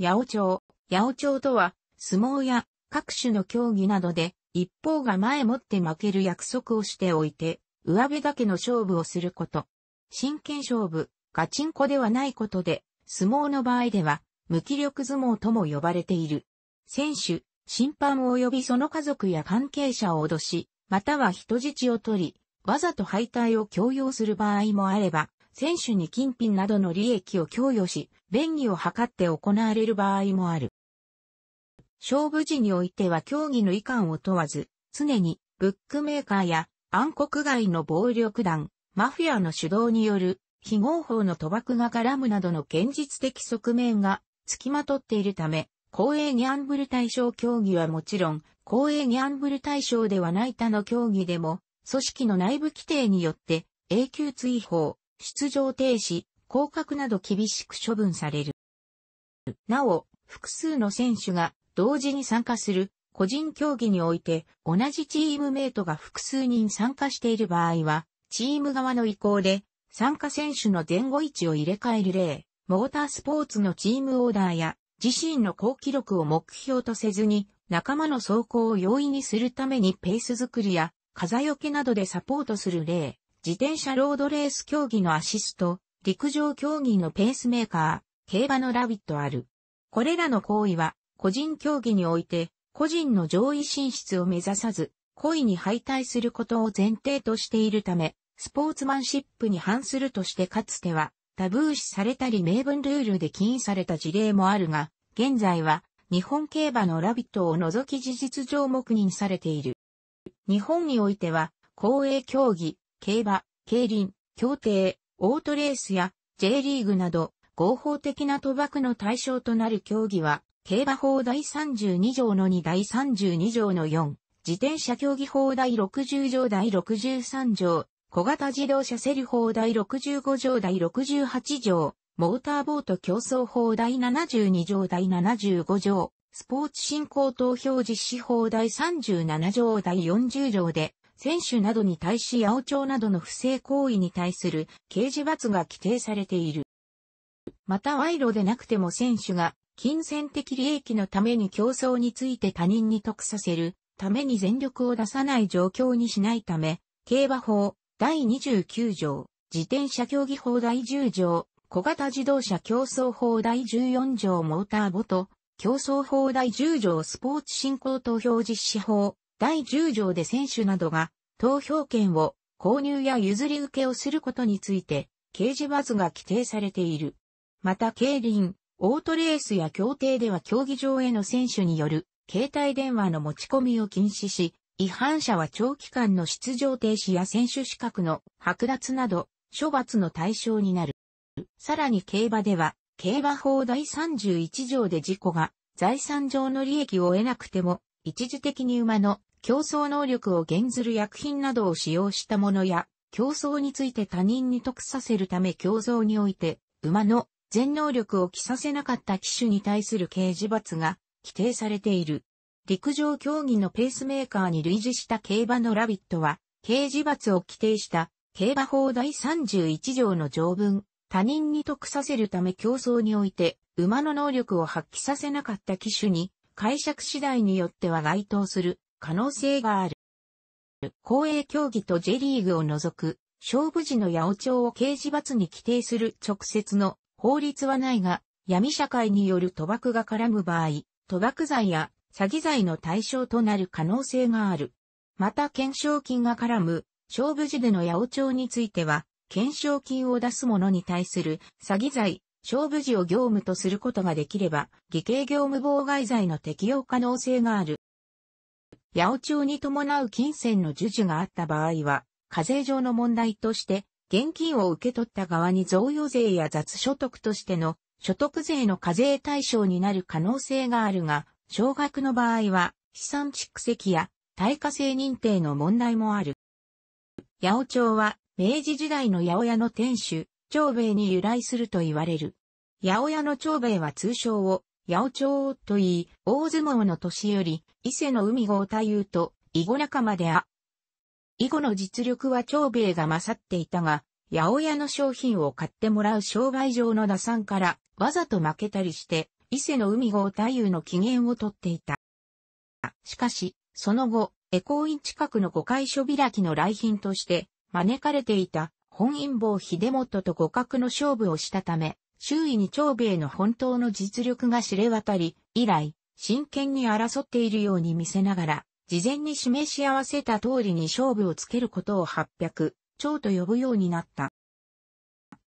八百長。八百長とは、相撲や各種の競技などで、一方が前もって負ける約束をしておいて、上辺だけの勝負をすること。真剣勝負、ガチンコではないことで、相撲の場合では、無気力相撲とも呼ばれている。選手、審判及びその家族や関係者を脅し、または人質を取り、わざと敗退を強要する場合もあれば、選手に金品などの利益を供与し、便宜を図って行われる場合もある。勝負時においては競技の遺憾を問わず、常にブックメーカーや暗黒外の暴力団、マフィアの主導による非合法の賭博が絡むなどの現実的側面が付きまとっているため、公営ギャンブル対象競技はもちろん、公営ギャンブル対象ではない他の競技でも、組織の内部規定によって永久追放、出場停止、降格など厳しく処分される。なお、複数の選手が同時に参加する個人競技において同じチームメイトが複数人参加している場合は、チーム側の意向で参加選手の前後位置を入れ替える例、モータースポーツのチームオーダーや自身の高記録を目標とせずに仲間の走行を容易にするためにペース作りや風よけなどでサポートする例、自転車ロードレース競技のアシスト、陸上競技のペースメーカー、競馬のラビットある。これらの行為は、個人競技において、個人の上位進出を目指さず、故意に敗退することを前提としているため、スポーツマンシップに反するとしてかつては、タブー視されたり名分ルールで禁止された事例もあるが、現在は、日本競馬のラビットを除き事実上黙認されている。日本においては、公営競技、競馬、競輪、競艇、オートレースや J リーグなど合法的な賭博の対象となる競技は、競馬法第32条の2第32条の4、自転車競技法第60条第63条、小型自動車セル法第65条第68条、モーターボート競争法第72条第75条、スポーツ振興投票実施法第37条第40条で、選手などに対し八百長などの不正行為に対する刑事罰が規定されている。また賄賂でなくても選手が金銭的利益のために競争について他人に得させるために全力を出さない状況にしないため、競馬法第29条、自転車競技法第10条、小型自動車競争法第14条モーターボト、競争法第10条スポーツ振興投票実施法第10条で選手などが投票権を購入や譲り受けをすることについて、刑事罰が規定されている。また、競輪、オートレースや協定では競技場への選手による携帯電話の持ち込みを禁止し、違反者は長期間の出場停止や選手資格の剥奪など、処罰の対象になる。さらに競馬では、競馬法第31条で事故が財産上の利益を得なくても、一時的に馬の競争能力を減ずる薬品などを使用したものや、競争について他人に得させるため競争において、馬の全能力を着させなかった機種に対する刑事罰が規定されている。陸上競技のペースメーカーに類似した競馬のラビットは、刑事罰を規定した競馬法第31条の条文、他人に得させるため競争において、馬の能力を発揮させなかった機種に、解釈次第によっては該当する可能性がある。公営競技と J リーグを除く、勝負時の八百長を刑事罰に規定する直接の法律はないが、闇社会による賭博が絡む場合、賭博罪や詐欺罪の対象となる可能性がある。また、懸賞金が絡む、勝負時での八百長については、懸賞金を出す者に対する詐欺罪、勝負時を業務とすることができれば、偽計業務妨害罪の適用可能性がある。八百町に伴う金銭の授受があった場合は、課税上の問題として、現金を受け取った側に贈与税や雑所得としての所得税の課税対象になる可能性があるが、少額の場合は、資産蓄積や対価性認定の問題もある。八百町は、明治時代の八百屋の店主、長兵衛に由来すると言われる。八百屋の長兵衛は通称を、八百長と言い、大相撲の年より、伊勢の海郷太夫と、囲碁仲間であ。囲碁の実力は長兵衛が勝っていたが、八百屋の商品を買ってもらう商売上の打算から、わざと負けたりして、伊勢の海郷太夫の機嫌を取っていた。しかし、その後、江光院近くの五階所開きの来賓として、招かれていた本因坊秀元と互角の勝負をしたため、周囲に長兵衛の本当の実力が知れ渡り、以来、真剣に争っているように見せながら、事前に示し合わせた通りに勝負をつけることを八百、長と呼ぶようになった。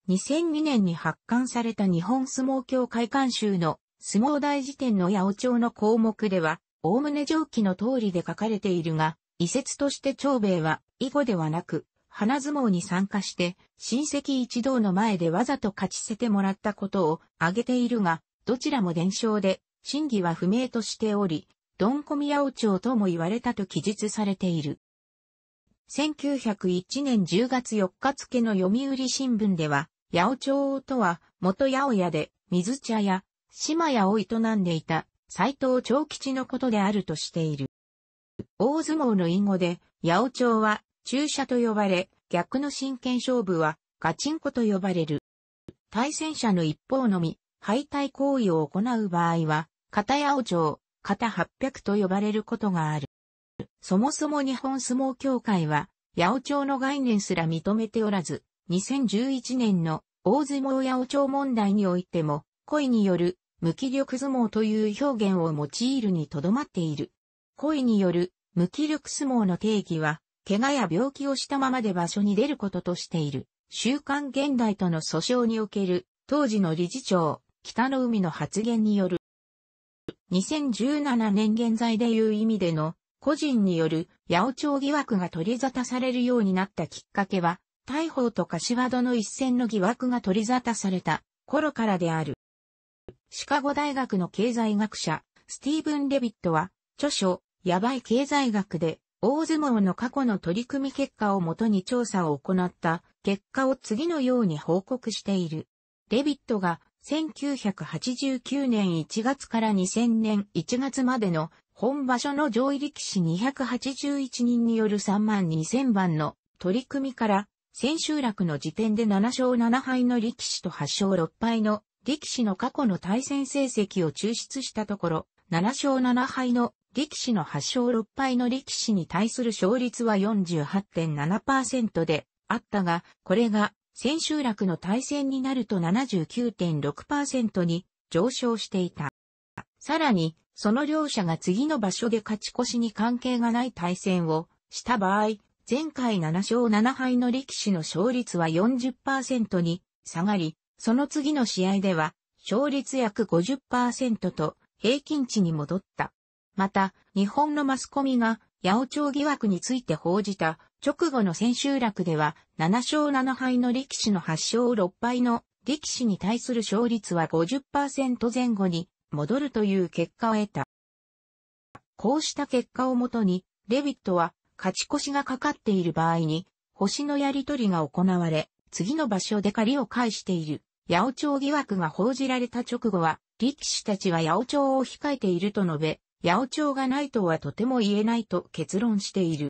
2002年に発刊された日本相撲協会監修の相撲大辞典の八百長の項目では、おおむね上記の通りで書かれているが、遺説として長兵衛は、以後ではなく、花相撲に参加して、親戚一同の前でわざと勝ちせてもらったことを挙げているが、どちらも伝承で、真偽は不明としており、ドンコミ八百長とも言われたと記述されている。1901年10月4日付の読売新聞では、八百長とは、元八百屋で、水茶屋、島屋を営んでいた、斎藤長吉のことであるとしている。大相撲の隠語で、八百長は、注射と呼ばれ、逆の真剣勝負はガチンコと呼ばれる。対戦者の一方のみ、敗退行為を行う場合は、片八丁、片八百と呼ばれることがある。そもそも日本相撲協会は、八王朝の概念すら認めておらず、2011年の大相撲八王朝問題においても、恋による無気力相撲という表現を用いるにとどまっている。恋による無気力相撲の定義は、怪我や病気をしたままで場所に出ることとしている、週刊現代との訴訟における、当時の理事長、北の海の発言による、2017年現在でいう意味での、個人による八尾町疑惑が取り沙汰されるようになったきっかけは、大砲と柏戸の一戦の疑惑が取り沙汰された頃からである。シカゴ大学の経済学者、スティーブン・レビットは、著書、やばい経済学で、大相撲の過去の取り組み結果をもとに調査を行った結果を次のように報告している。レビットが1989年1月から2000年1月までの本場所の上位力士281人による3万2000番の取り組みから千秋楽の時点で7勝7敗の力士と8勝6敗の力士の過去の対戦成績を抽出したところ、7勝7敗の力士の8勝6敗の力士に対する勝率は48.7%であったが、これが千秋楽の対戦になると79.6%に上昇していた。さらに、その両者が次の場所で勝ち越しに関係がない対戦をした場合、前回7勝7敗の力士の勝率は40%に下がり、その次の試合では勝率約50%と平均値に戻った。また、日本のマスコミが、八王朝疑惑について報じた直後の千秋楽では、7勝7敗の力士の8勝6敗の力士に対する勝率は50%前後に戻るという結果を得た。こうした結果をもとに、レビットは勝ち越しがかかっている場合に、星のやり取りが行われ、次の場所で借りを返している。八王朝疑惑が報じられた直後は、力士たちは八王朝を控えていると述べ、八百長がないとはとても言えないと結論している。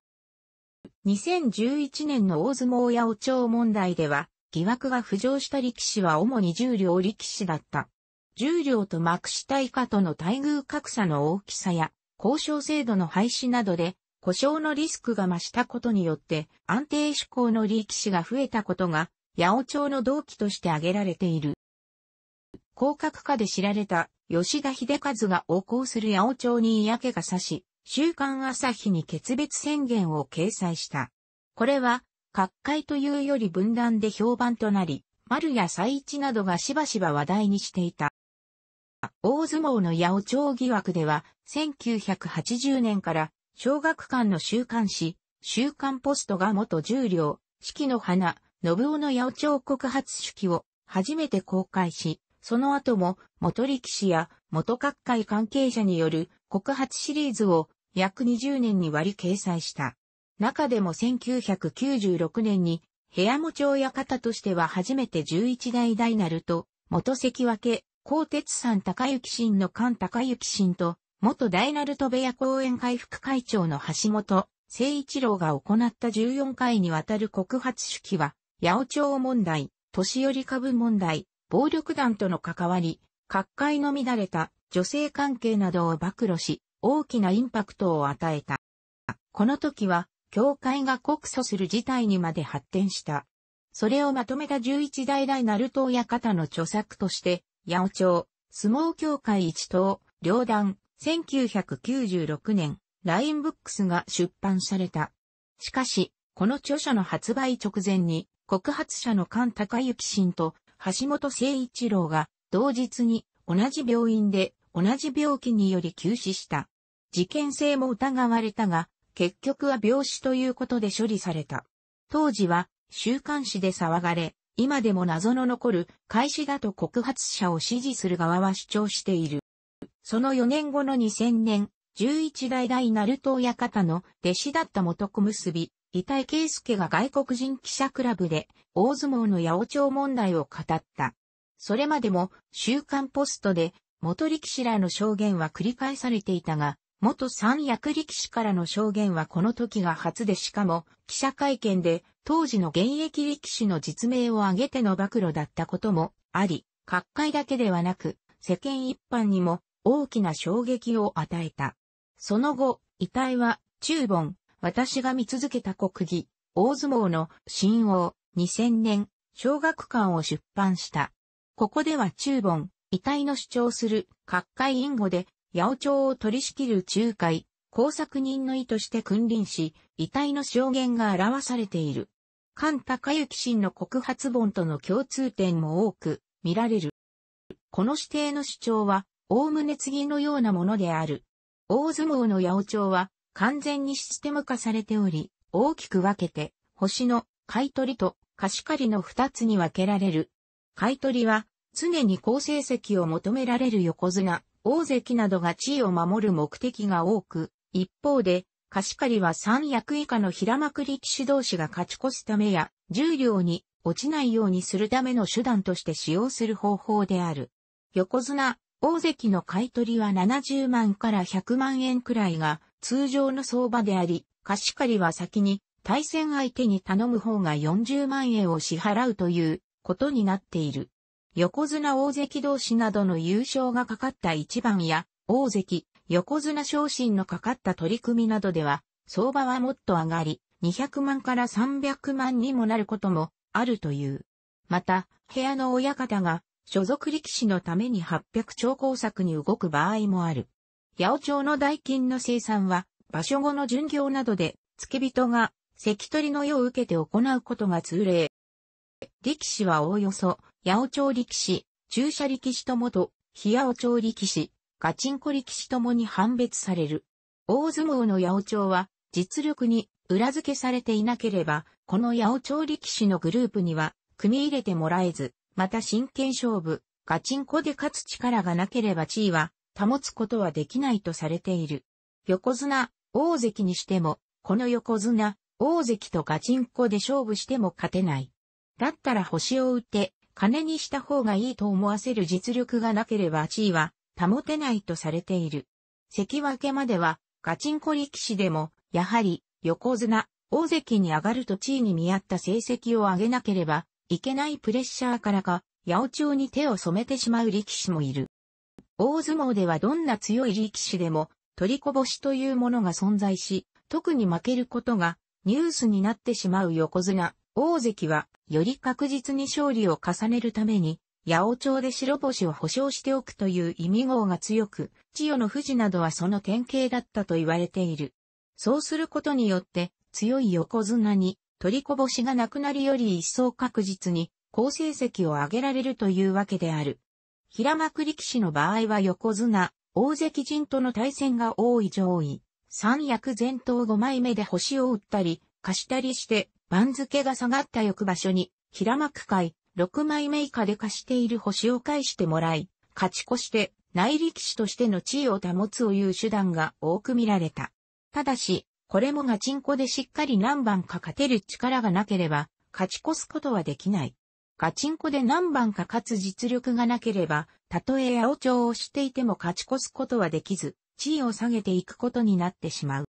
2011年の大相撲八百長問題では、疑惑が浮上した力士は主に重量力士だった。重量と幕下以下との待遇格差の大きさや、交渉制度の廃止などで、故障のリスクが増したことによって、安定志向の力士が増えたことが、八百長の動機として挙げられている。広角化で知られた吉田秀和が横行する八王朝に嫌気がさし、週刊朝日に決別宣言を掲載した。これは、各界というより分断で評判となり、丸や最一などがしばしば話題にしていた。大相撲の八王朝疑惑では、1980年から、小学館の週刊誌、週刊ポストが元十両、四季の花、信夫の八王朝告発手記を初めて公開し、その後も元力士や元各界関係者による告発シリーズを約20年に割り掲載した。中でも1996年に部屋も町方としては初めて11代大なると、元関脇、高鉄さん高幸新の菅高幸新と、元大ナルト部屋公園回復会長の橋本、誠一郎が行った14回にわたる告発手記は、八百長問題、年寄り株問題、暴力団との関わり、各界の乱れた女性関係などを暴露し、大きなインパクトを与えた。この時は、教会が告訴する事態にまで発展した。それをまとめた十一代来ナルト親方の著作として、八百長、相撲協会一党、両団、1996年、ラインブックスが出版された。しかし、この著書の発売直前に、告発者の菅高幸信と橋本誠一郎が同日に同じ病院で同じ病気により急死した。事件性も疑われたが、結局は病死ということで処理された。当時は週刊誌で騒がれ、今でも謎の残る開始だと告発者を支持する側は主張している。その4年後の2000年、11代大鳴門親方の弟子だった元小結、板体圭介が外国人記者クラブで大相撲の八百長問題を語った。それまでも週刊ポストで元力士らの証言は繰り返されていたが、元三役力士からの証言はこの時が初でしかも記者会見で当時の現役力士の実名を挙げての暴露だったこともあり、各界だけではなく世間一般にも大きな衝撃を与えた。その後、遺体は中盆、私が見続けた国技、大相撲の新王、2000年、小学館を出版した。ここでは中本、遺体の主張する、各界隠語で、八王朝を取り仕切る仲介、工作人の意として君臨し、遺体の証言が表されている。菅高幸真の告発本との共通点も多く見られる。この指定の主張は、おおむね次のようなものである。大相撲の八百長は、完全にシステム化されており、大きく分けて、星の買取と貸し借りの2つに分けられる。買取は、常に好成績を求められる横綱、大関などが地位を守る目的が多く、一方で、貸し借りは三役以下の平幕力士同士が勝ち越すためや、重量に落ちないようにするための手段として使用する方法である。横綱、大関の買取は70万から100万円くらいが、通常の相場であり、貸し借りは先に対戦相手に頼む方が40万円を支払うということになっている。横綱大関同士などの優勝がかかった一番や、大関、横綱昇進のかかった取り組みなどでは、相場はもっと上がり、200万から300万にもなることもあるという。また、部屋の親方が所属力士のために800兆工作に動く場合もある。八尾町の代金の生産は、場所後の巡業などで、付け人が、関取の世を受けて行うことが通例。力士はおおよそ、八尾町力士、注射力士ともと、日八尾町力士、ガチンコ力士ともに判別される。大相撲の八尾町は、実力に裏付けされていなければ、この八尾町力士のグループには、組み入れてもらえず、また真剣勝負、ガチンコで勝つ力がなければ地位は保つことはできないとされている。横綱、大関にしても、この横綱、大関とガチンコで勝負しても勝てない。だったら星を打って、金にした方がいいと思わせる実力がなければ地位は保てないとされている。関脇までは、ガチンコ力士でも、やはり、横綱、大関に上がると地位に見合った成績を上げなければ、いけないプレッシャーからか、八百長に手を染めてしまう力士もいる。大相撲ではどんな強い力士でも、取りこぼしというものが存在し、特に負けることがニュースになってしまう横綱、大関は、より確実に勝利を重ねるために、八百長で白星を保証しておくという意味号が強く、千代の富士などはその典型だったと言われている。そうすることによって、強い横綱に取りこぼしがなくなるより一層確実に好成績を上げられるというわけである。平幕力士の場合は横綱、大関陣との対戦が多い上位。三役前頭5枚目で星を打ったり、貸したりして、番付が下がった翌場所に、平幕会、6枚目以下で貸している星を返してもらい、勝ち越して、内力士としての地位を保つという手段が多く見られた。ただし、これもガチンコでしっかり何番か勝てる力がなければ、勝ち越すことはできない。ガチンコで何番か勝つ実力がなければ、たとえ八百長をしていても勝ち越すことはできず、地位を下げていくことになってしまう。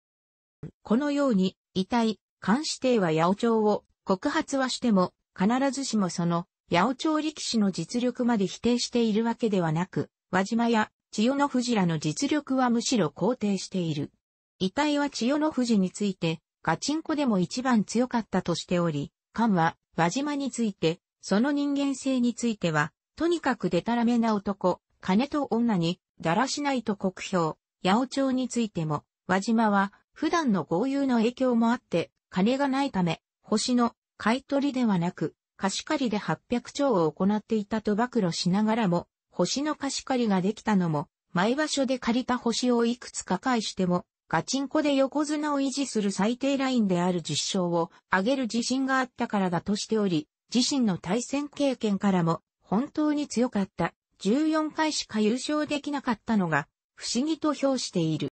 このように、遺体、監視定は八百長を告発はしても、必ずしもその、八百長力士の実力まで否定しているわけではなく、輪島や千代の富士らの実力はむしろ肯定している。遺体は千代の富士について、ガチンコでも一番強かったとしており、菅は輪島について、その人間性については、とにかくデタラメな男、金と女に、だらしないと酷評、八百町についても、輪島は、普段の豪遊の影響もあって、金がないため、星の買い取りではなく、貸し借りで800兆を行っていたと暴露しながらも、星の貸し借りができたのも、前場所で借りた星をいくつか返しても、ガチンコで横綱を維持する最低ラインである実証を上げる自信があったからだとしており、自身の対戦経験からも本当に強かった14回しか優勝できなかったのが不思議と評している。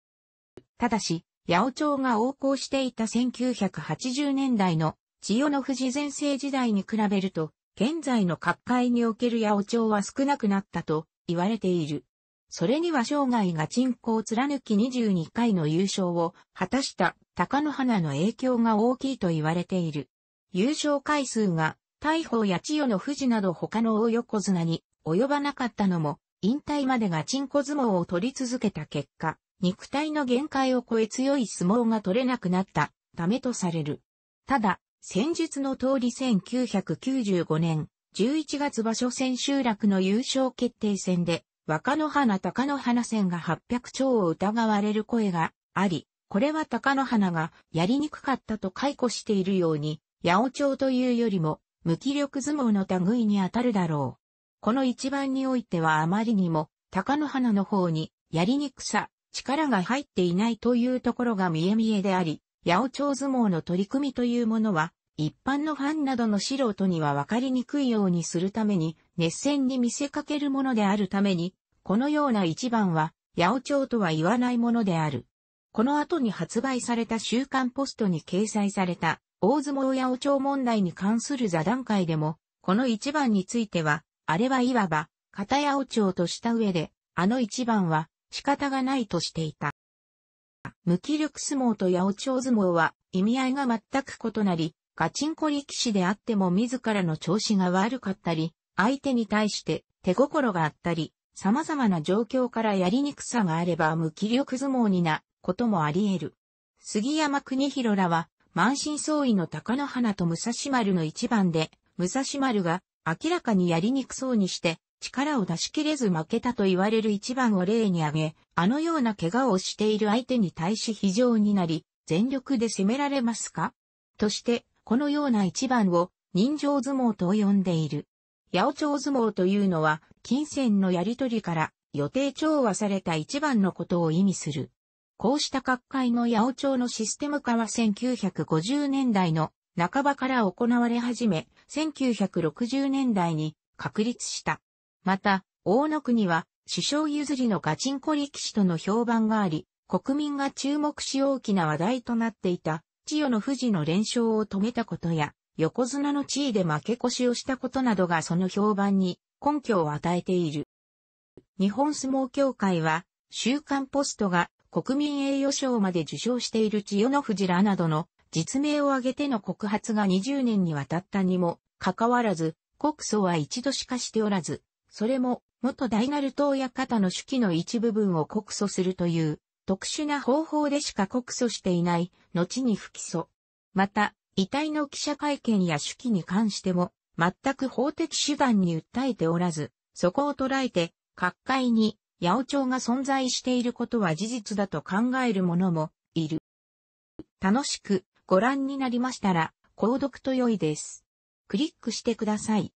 ただし、八尾町が横行していた1980年代の千代の富士前世時代に比べると、現在の各界における八尾町は少なくなったと言われている。それには生涯が人口を貫き22回の優勝を果たした高野花の影響が大きいと言われている。優勝回数が大砲や千代の富士など他の大横綱に及ばなかったのも、引退までがチンコ相撲を取り続けた結果、肉体の限界を超え強い相撲が取れなくなったためとされる。ただ、先日の通り1995年11月場所千秋楽の優勝決定戦で、若野花高野花戦が800兆を疑われる声があり、これは高野花がやりにくかったと解雇しているように、八百長というよりも無気力相撲の類に当たるだろう。この一番においてはあまりにも、高野花の方に、やりにくさ、力が入っていないというところが見え見えであり、八百長相撲の取り組みというものは、一般のファンなどの素人には分かりにくいようにするために、熱戦に見せかけるものであるために、このような一番は、八百長とは言わないものである。この後に発売された週刊ポストに掲載された、大相撲や王朝問題に関する座談会でも、この一番については、あれはいわば、片八王朝とした上で、あの一番は仕方がないとしていた。無気力相撲と八百長相撲は意味合いが全く異なり、ガチンコ力士であっても自らの調子が悪かったり、相手に対して手心があったり、様々な状況からやりにくさがあれば無気力相撲になこともあり得る。杉山国広らは満身創痍の高野花と武蔵丸の一番で、武蔵丸が明らかにやりにくそうにして、力を出し切れず負けたと言われる一番を例に挙げ、あのような怪我をしている相手に対し非常になり、全力で攻められますかとして、このような一番を人情相撲と呼んでいる。八百長相撲というのは、金銭のやり取りから予定調和された一番のことを意味する。こうした各界の八百長のシステム化は1950年代の半ばから行われ始め、1960年代に確立した。また、大野国は首相譲りのガチンコ力士との評判があり、国民が注目し大きな話題となっていた、千代の富士の連勝を止めたことや、横綱の地位で負け越しをしたことなどがその評判に根拠を与えている。日本相撲協会は、週刊ポストが国民栄誉賞まで受賞している千代の富士らなどの実名を挙げての告発が20年にわたったにもかかわらず、告訴は一度しかしておらず、それも元大なる党や方の手記の一部分を告訴するという特殊な方法でしか告訴していない後に不起訴。また、遺体の記者会見や手記に関しても全く法的手段に訴えておらず、そこを捉えて、各界に八百長が存在していることは事実だと考える者もいる。楽しくご覧になりましたら、購読と良いです。クリックしてください。